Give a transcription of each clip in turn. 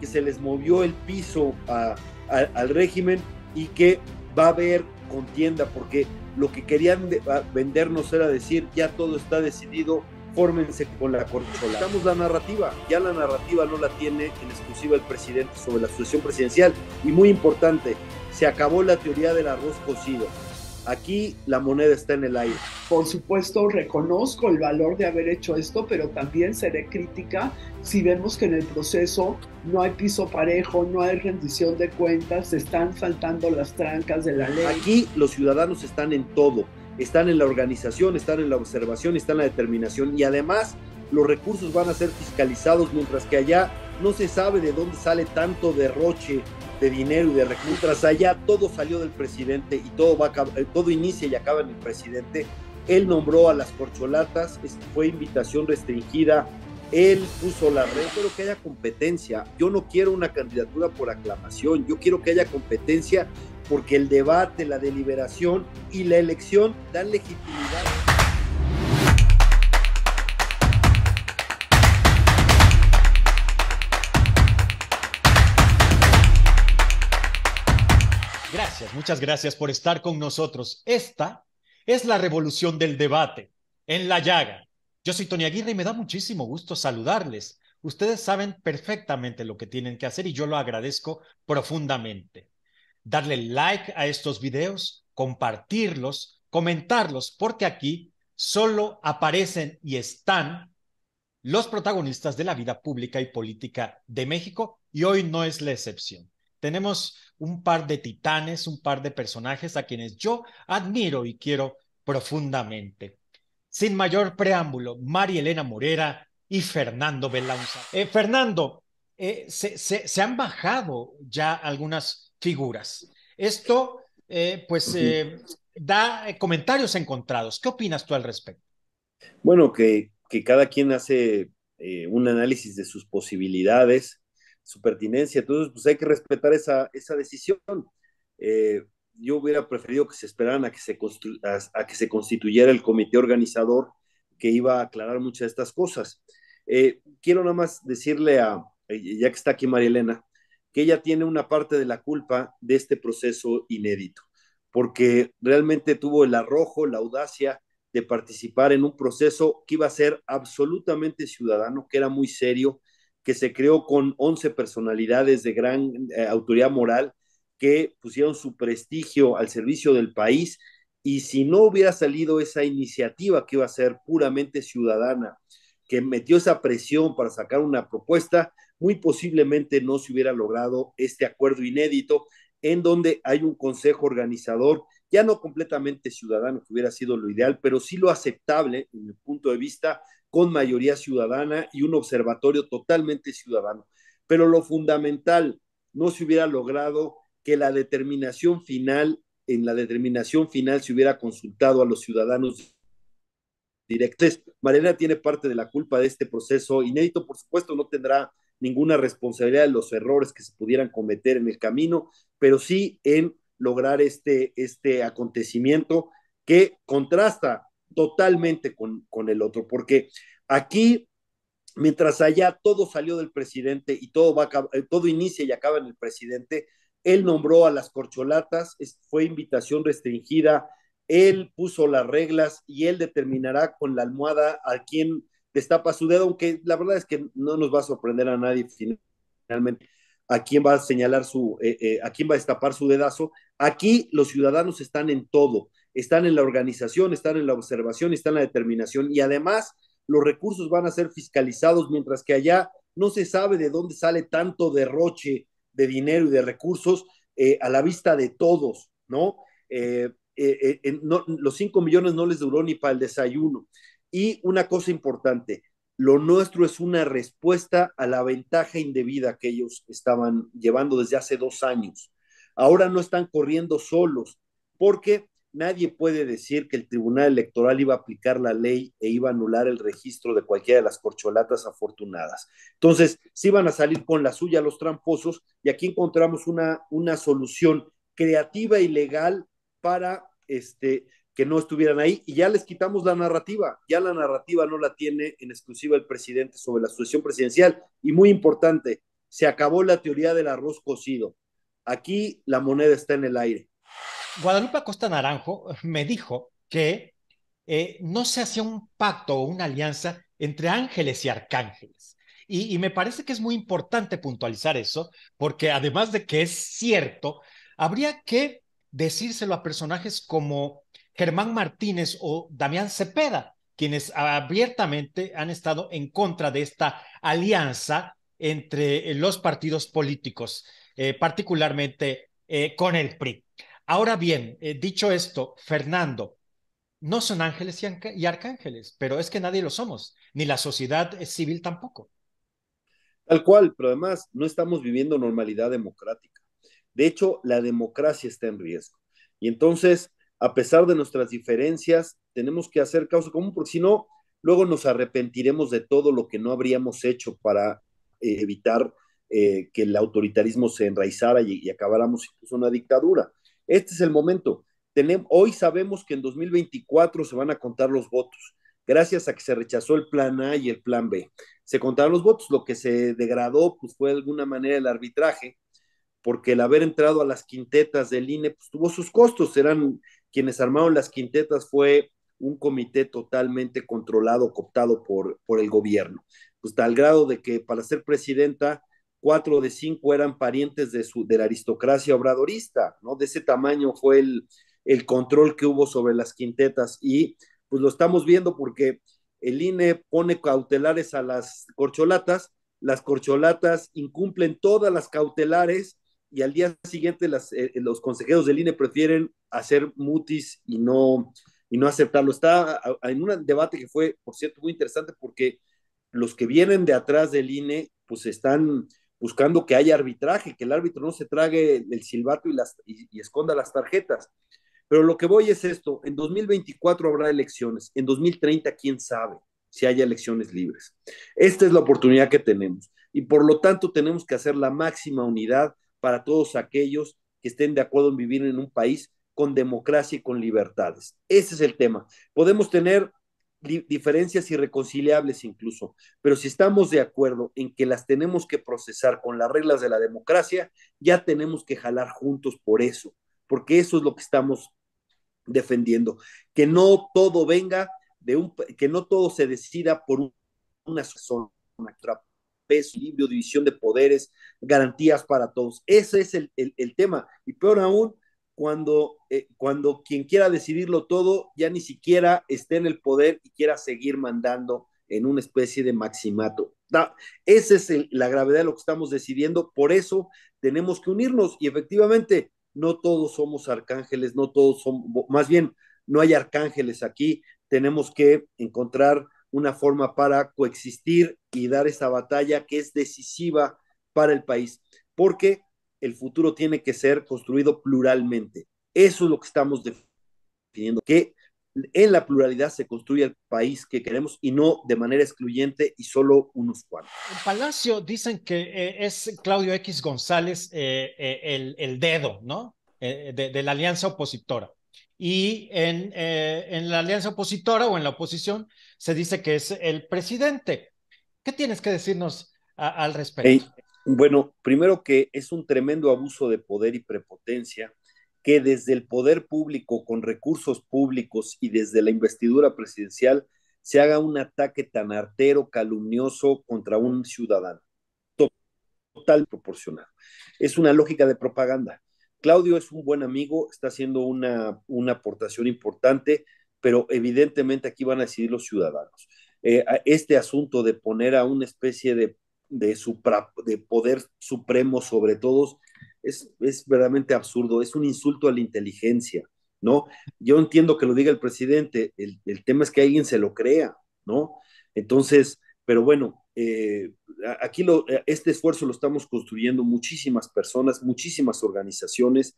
que se les movió el piso al régimen y que va a haber contienda, porque lo que querían vendernos era decir, ya todo está decidido, fórmense con la corchola. la narrativa, ya la narrativa no la tiene en exclusiva el presidente sobre la sucesión presidencial. Y muy importante, se acabó la teoría del arroz cocido. Aquí la moneda está en el aire. Por supuesto, reconozco el valor de haber hecho esto, pero también seré crítica si vemos que en el proceso no hay piso parejo, no hay rendición de cuentas, se están saltando las trancas de la ley. Aquí los ciudadanos están en todo, están en la organización, están en la observación, están en la determinación y además los recursos van a ser fiscalizados mientras que allá no se sabe de dónde sale tanto derroche de dinero y de recursos. allá, todo salió del presidente y todo, va eh, todo inicia y acaba en el presidente. Él nombró a las corcholatas, fue invitación restringida, él puso la red, Quiero que haya competencia. Yo no quiero una candidatura por aclamación, yo quiero que haya competencia porque el debate, la deliberación y la elección dan legitimidad. muchas gracias por estar con nosotros. Esta es la revolución del debate en la llaga. Yo soy Tony Aguirre y me da muchísimo gusto saludarles. Ustedes saben perfectamente lo que tienen que hacer y yo lo agradezco profundamente. Darle like a estos videos, compartirlos, comentarlos, porque aquí solo aparecen y están los protagonistas de la vida pública y política de México y hoy no es la excepción. Tenemos un par de titanes, un par de personajes a quienes yo admiro y quiero profundamente. Sin mayor preámbulo, María Elena Morera y Fernando Belanza. Eh, Fernando, eh, se, han bajado ya algunas figuras. Esto, eh, pues, da comentarios encontrados. ¿Qué opinas tú al respecto? Bueno, que cada quien hace un análisis de sus posibilidades su pertinencia. Entonces, pues hay que respetar esa, decisión. Eh, yo hubiera preferido que se esperaran a que se, a, que se constituyera el comité organizador que iba a aclarar muchas de estas cosas. Eh, quiero nada más decirle a, eh, ya que está aquí María Elena, que ella tiene una parte de la culpa de este proceso inédito, porque realmente tuvo el arrojo, la audacia de participar en un proceso que iba a ser absolutamente ciudadano, que era muy serio, que se creó con 11 personalidades de gran eh, autoridad moral que pusieron su prestigio al servicio del país y si no hubiera salido esa iniciativa que iba a ser puramente ciudadana, que metió esa presión para sacar una propuesta, muy posiblemente no se hubiera logrado este acuerdo inédito en donde hay un consejo organizador, ya no completamente ciudadano, que hubiera sido lo ideal, pero sí lo aceptable, en el punto de vista, con mayoría ciudadana y un observatorio totalmente ciudadano. Pero lo fundamental, no se hubiera logrado que la determinación final, en la determinación final se hubiera consultado a los ciudadanos directos. Mariana tiene parte de la culpa de este proceso inédito, por supuesto, no tendrá ninguna responsabilidad de los errores que se pudieran cometer en el camino, pero sí en lograr este, este acontecimiento que contrasta totalmente con, el otro, porque aquí, mientras allá todo salió del presidente y todo, va eh, todo inicia y acaba en el presidente, él nombró a las corcholatas, fue invitación restringida, él puso las reglas y él determinará con la almohada a quién destapa su dedo, aunque la verdad es que no nos va a sorprender a nadie finalmente a quién va a señalar su, eh, eh, a quién va a destapar su dedazo. Aquí los ciudadanos están en todo, están en la organización, están en la observación, están en la determinación y además los recursos van a ser fiscalizados, mientras que allá no se sabe de dónde sale tanto derroche de dinero y de recursos eh, a la vista de todos, ¿no? los 5 millones no les duró ni para el desayuno. Y una cosa importante, lo nuestro es una respuesta a la ventaja indebida que ellos estaban llevando desde hace dos años. Ahora no están corriendo solos porque nadie puede decir que el Tribunal Electoral iba a aplicar la ley e iba a anular el registro de cualquiera de las corcholatas afortunadas. Entonces, sí van a salir con la suya los tramposos y aquí encontramos una, una solución creativa y legal para este, que no estuvieran ahí y ya les quitamos la narrativa, ya la narrativa no la tiene en exclusiva el presidente sobre la sucesión presidencial y muy importante, se acabó la teoría del arroz cocido. Aquí la moneda está en el aire. Guadalupe Costa Naranjo me dijo que eh, no se hacía un pacto o una alianza entre ángeles y arcángeles. y me parece que es muy importante puntualizar eso, porque además de que es cierto, habría que decírselo a personajes como Germán Martínez o Damián Cepeda, quienes abiertamente han estado en contra de esta alianza entre los partidos políticos, eh, particularmente eh, con el PRI. Ahora bien, eh, dicho esto, Fernando, no son ángeles y, y, arcángeles, pero es que nadie lo somos, ni la sociedad civil tampoco. Tal cual, pero además no estamos viviendo normalidad democrática. De hecho, la democracia está en riesgo. Y entonces, a pesar de nuestras diferencias, tenemos que hacer causa común, porque si no, luego nos arrepentiremos de todo lo que no habríamos hecho para eh, evitar eh, que el autoritarismo se enraizara y, acabáramos con una dictadura. Este es el momento. hoy sabemos que en 2024 se van a contar los votos, gracias a que se rechazó el plan A y el plan B. Se contaron los votos, lo que se degradó pues, fue de alguna manera el arbitraje, porque el haber entrado a las quintetas del INE pues, tuvo sus costos, eran quienes armaron las quintetas fue un comité totalmente controlado, cooptado por, por el gobierno. Pues tal grado de que para ser presidenta, cuatro de cinco eran parientes de, su, de la aristocracia obradorista, ¿no? De ese tamaño fue el, el control que hubo sobre las quintetas y pues lo estamos viendo porque el INE pone cautelares a las corcholatas, las corcholatas incumplen todas las cautelares y al día siguiente eh, eh, los consejeros del INE prefieren hacer mutis y no, y no aceptarlo. Está en un debate que fue, por cierto, muy interesante porque los que vienen de atrás del INE, pues están buscando que haya arbitraje, que el árbitro no se trague el silbato y, las, y esconda las tarjetas. Pero lo que voy es esto, en 2024 habrá elecciones, en 2030 quién sabe si haya elecciones libres. Esta es la oportunidad que tenemos y por lo tanto tenemos que hacer la máxima unidad para todos aquellos que estén de acuerdo en vivir en un país con democracia y con libertades. Ese es el tema. Podemos tener diferencias irreconciliables incluso, pero si estamos de acuerdo en que las tenemos que procesar con las reglas de la democracia, ya tenemos que jalar juntos por eso, porque eso es lo que estamos defendiendo, que no todo venga de un, que no todo se decida por una persona peso, equilibrio, división de poderes, garantías para todos. Ese es el, el, tema. Y peor aún, cuando, eh, cuando quien quiera decidirlo todo ya ni siquiera esté en el poder y quiera seguir mandando en una especie de maximato. esa es la gravedad de lo que estamos decidiendo. Por eso tenemos que unirnos y efectivamente no todos somos arcángeles, no todos somos, más bien no hay arcángeles aquí. Tenemos que encontrar una forma para coexistir y dar esa batalla que es decisiva para el país, porque el futuro tiene que ser construido pluralmente. Eso es lo que estamos definiendo, que en la pluralidad se construye el país que queremos y no de manera excluyente y solo unos cuantos. En Palacio dicen que eh, es Claudio X González eh, eh, el, dedo, ¿no? de la alianza opositora y eh, en, la alianza opositora o en la oposición se dice que es el presidente. ¿Qué tienes que decirnos al respecto? bueno, primero que es un tremendo abuso de poder y prepotencia que desde el poder público, con recursos públicos y desde la investidura presidencial, se haga un ataque tan artero, calumnioso contra un ciudadano. Total proporcional. Es una lógica de propaganda. Claudio es un buen amigo, está haciendo una, aportación importante, pero evidentemente aquí van a decidir los ciudadanos. Eh, este asunto de poner a una especie de, poder supremo sobre todos es, verdaderamente absurdo, es un insulto a la inteligencia, ¿no? Yo entiendo que lo diga el presidente, el, el tema es que alguien se lo crea, ¿no? Entonces, pero bueno, eh, aquí eh, este esfuerzo lo estamos construyendo muchísimas personas, muchísimas organizaciones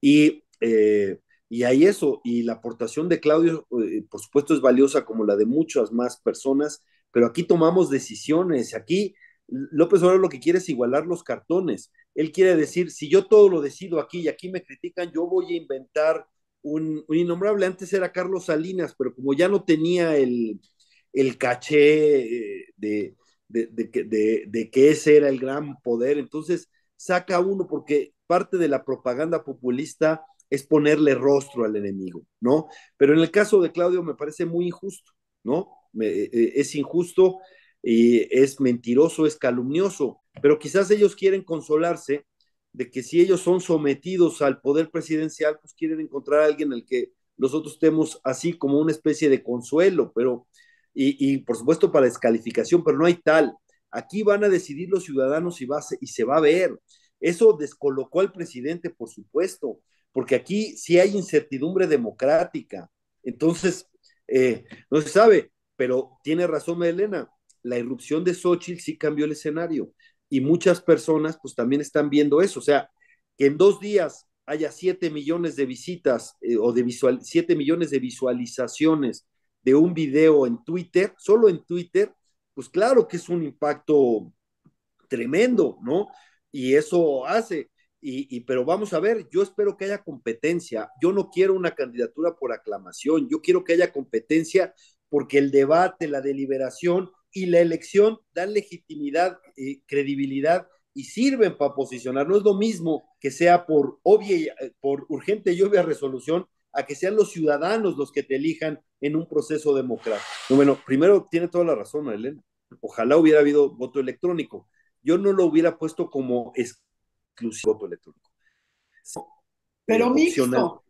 y, eh, y hay eso. Y la aportación de Claudio, por supuesto, es valiosa como la de muchas más personas, pero aquí tomamos decisiones. Aquí López Obrador lo que quiere es igualar los cartones. Él quiere decir, si yo todo lo decido aquí y aquí me critican, yo voy a inventar un, innombrable. Antes era Carlos Salinas, pero como ya no tenía el caché de, de, de, que ese era el gran poder. Entonces, saca uno, porque parte de la propaganda populista es ponerle rostro al enemigo, ¿no? Pero en el caso de Claudio me parece muy injusto, ¿no? Eh, eh, es injusto y es mentiroso, es calumnioso, pero quizás ellos quieren consolarse de que si ellos son sometidos al poder presidencial, pues quieren encontrar a alguien al que nosotros tenemos así como una especie de consuelo, pero y, por supuesto para descalificación, pero no hay tal. Aquí van a decidir los ciudadanos y, y se va a ver. Eso descolocó al presidente, por supuesto, porque aquí sí hay incertidumbre democrática. Entonces, eh, no se sabe, pero tiene razón Elena, la irrupción de Xochitl sí cambió el escenario y muchas personas pues también están viendo eso. O sea, que en dos días haya siete millones de visitas eh, o de visual, millones de visualizaciones de un video en Twitter, solo en Twitter, pues claro que es un impacto tremendo, ¿no? Y eso hace. Y, pero vamos a ver, yo espero que haya competencia. Yo no quiero una candidatura por aclamación, yo quiero que haya competencia porque el debate, la deliberación y la elección dan legitimidad, y credibilidad y sirven para posicionar. No es lo mismo que sea por obvia, por urgente y obvia resolución a que sean los ciudadanos los que te elijan en un proceso democrático. Bueno, primero tiene toda la razón, Elena. Ojalá hubiera habido voto electrónico. Yo no lo hubiera puesto como exclusivo voto electrónico. Pero mixto,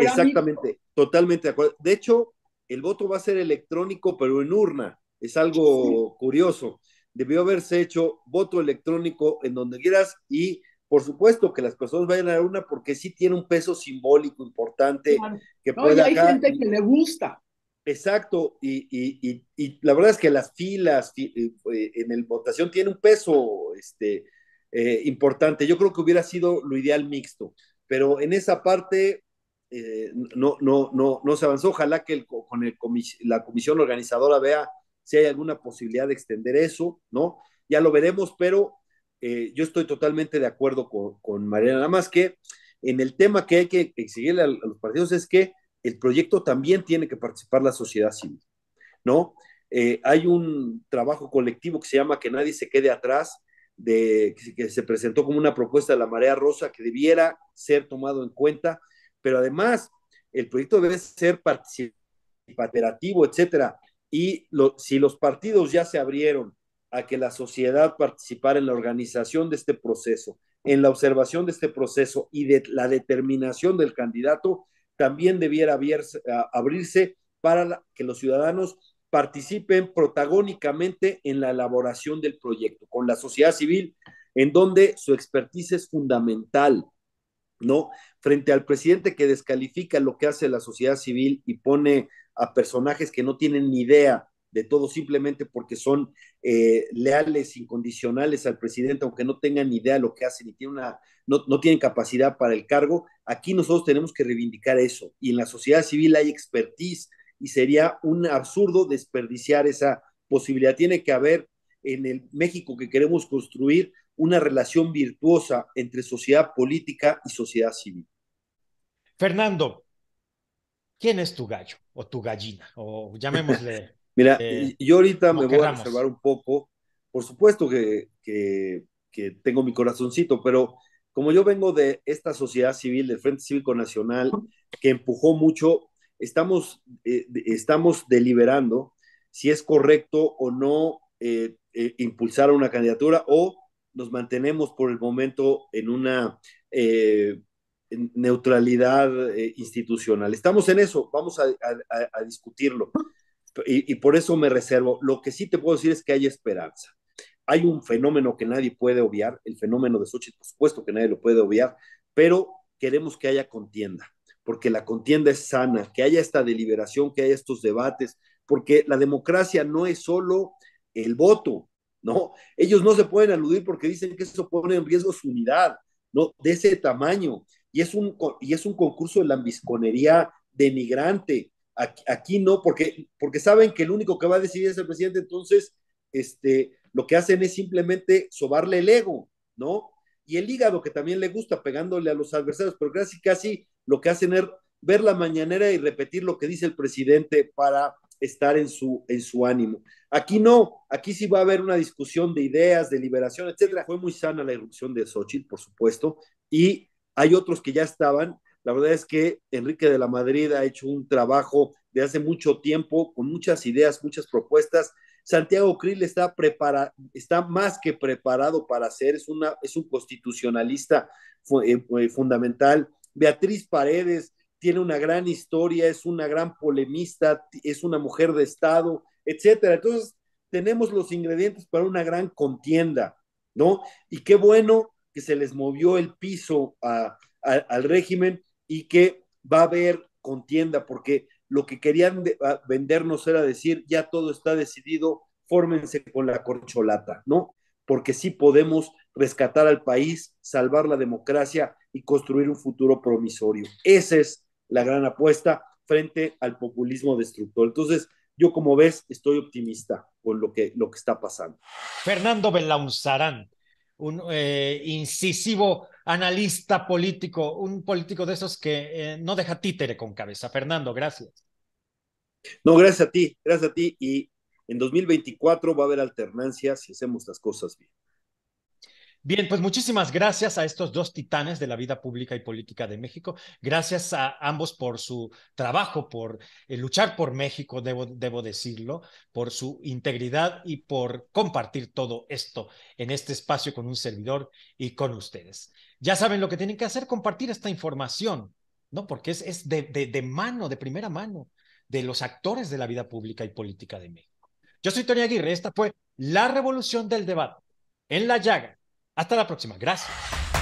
exactamente, totalmente de acuerdo. De hecho, el voto va a ser electrónico, pero en urna. Es algo curioso. Debió haberse hecho voto electrónico en donde quieras y por supuesto que las personas vayan a dar una porque sí tiene un peso simbólico importante que no, hay gente que le gusta. Exacto, y, la verdad es que las filas eh, eh, en el votación tiene un peso este, eh, importante. Yo creo que hubiera sido lo ideal mixto, pero en esa parte no, no, no, no se avanzó. Ojalá que con el la comisión organizadora vea si hay alguna posibilidad de extender eso, ¿no? Ya lo veremos, pero eh, yo estoy totalmente de acuerdo con, Mariana, nada más que en el tema que hay que exigirle a, los partidos es que el proyecto también tiene que participar la sociedad civil, ¿no? Eh, hay un trabajo colectivo que se llama Que nadie se quede atrás, de, que se presentó como una propuesta de la Marea Rosa que debiera ser tomado en cuenta, pero además el proyecto debe ser participativo, etcétera. Y si los partidos ya se abrieron a que la sociedad participara en la organización de este proceso, en la observación de este proceso y de la determinación del candidato, también debiera abrirse, para que los ciudadanos participen protagónicamente en la elaboración del proyecto, con la sociedad civil, en donde su expertise es fundamental, ¿no? Frente al presidente que descalifica lo que hace la sociedad civil y pone a personajes que no tienen ni idea de todo simplemente porque son eh, leales, incondicionales al presidente, aunque no tengan ni idea de lo que hacen y tienen una, no, no, tienen capacidad para el cargo. Aquí nosotros tenemos que reivindicar eso. Y en la sociedad civil hay expertise y sería un absurdo desperdiciar esa posibilidad. Tiene que haber en el México que queremos construir una relación virtuosa entre sociedad política y sociedad civil. Fernando, ¿quién es tu gallo o tu gallina? O llamémosle Mira, yo ahorita me voy a reservar un poco. Por supuesto que, tengo mi corazoncito, pero como yo vengo de esta sociedad civil, del Frente Cívico Nacional, que empujó mucho, estamos, eh, estamos deliberando si es correcto o no eh, eh, impulsar una candidatura o nos mantenemos por el momento en una neutralidad institucional. Estamos en eso, vamos a discutirlo y, por eso me reservo. Lo que sí te puedo decir es que hay esperanza. Hay un fenómeno que nadie puede obviar, el fenómeno de Sochi, por supuesto que nadie lo puede obviar, pero queremos que haya contienda, porque la contienda es sana, que haya esta deliberación, que haya estos debates, porque la democracia no es solo el voto, ¿no? Ellos no se pueden aludir porque dicen que eso pone en riesgo su unidad, ¿no? De ese tamaño. Y es un, y es un concurso de lambisconería denigrante, Aquí, no, porque, porque saben que el único que va a decidir es el presidente, entonces este, lo que hacen es simplemente sobarle el ego, ¿no? Y el hígado, que también le gusta pegándole a los adversarios, pero casi casi lo que hacen es ver la mañanera y repetir lo que dice el presidente para estar en su, en su ánimo. Aquí no, aquí sí va a haber una discusión de ideas, de liberación, etcétera. Fue muy sana la irrupción de Xochitl, por supuesto, y hay otros que ya estaban la verdad es que Enrique de la Madrid ha hecho un trabajo de hace mucho tiempo con muchas ideas, muchas propuestas. Santiago Krill está, prepara, está más que preparado para hacer, es, una, es un constitucionalista eh, eh, fundamental. Beatriz Paredes tiene una gran historia, es una gran polemista, es una mujer de Estado, etcétera. Entonces, tenemos los ingredientes para una gran contienda, ¿no? Y qué bueno que se les movió el piso al régimen y que va a haber contienda, porque lo que querían vendernos era decir, ya todo está decidido, fórmense con la corcholata, ¿no? Porque sí podemos rescatar al país, salvar la democracia y construir un futuro promisorio. Esa es la gran apuesta frente al populismo destructor. Entonces, yo como ves, estoy optimista con lo que, lo que está pasando. Fernando Belaunzarán, un eh, incisivo analista político, un político de esos que eh, no deja títere con cabeza. Fernando, gracias. No, gracias a ti, gracias a ti. Y en 2024 va a haber alternancia si hacemos las cosas bien. Bien, pues muchísimas gracias a estos dos titanes de la vida pública y política de México. Gracias a ambos por su trabajo, por eh, luchar por México, debo, decirlo, por su integridad y por compartir todo esto en este espacio con un servidor y con ustedes. Ya saben lo que tienen que hacer, compartir esta información, ¿no? Porque es, de, de mano, de primera mano, de los actores de la vida pública y política de México. Yo soy Tony Aguirre, esta fue La Revolución del Debate, en la llaga hasta la próxima. Gracias.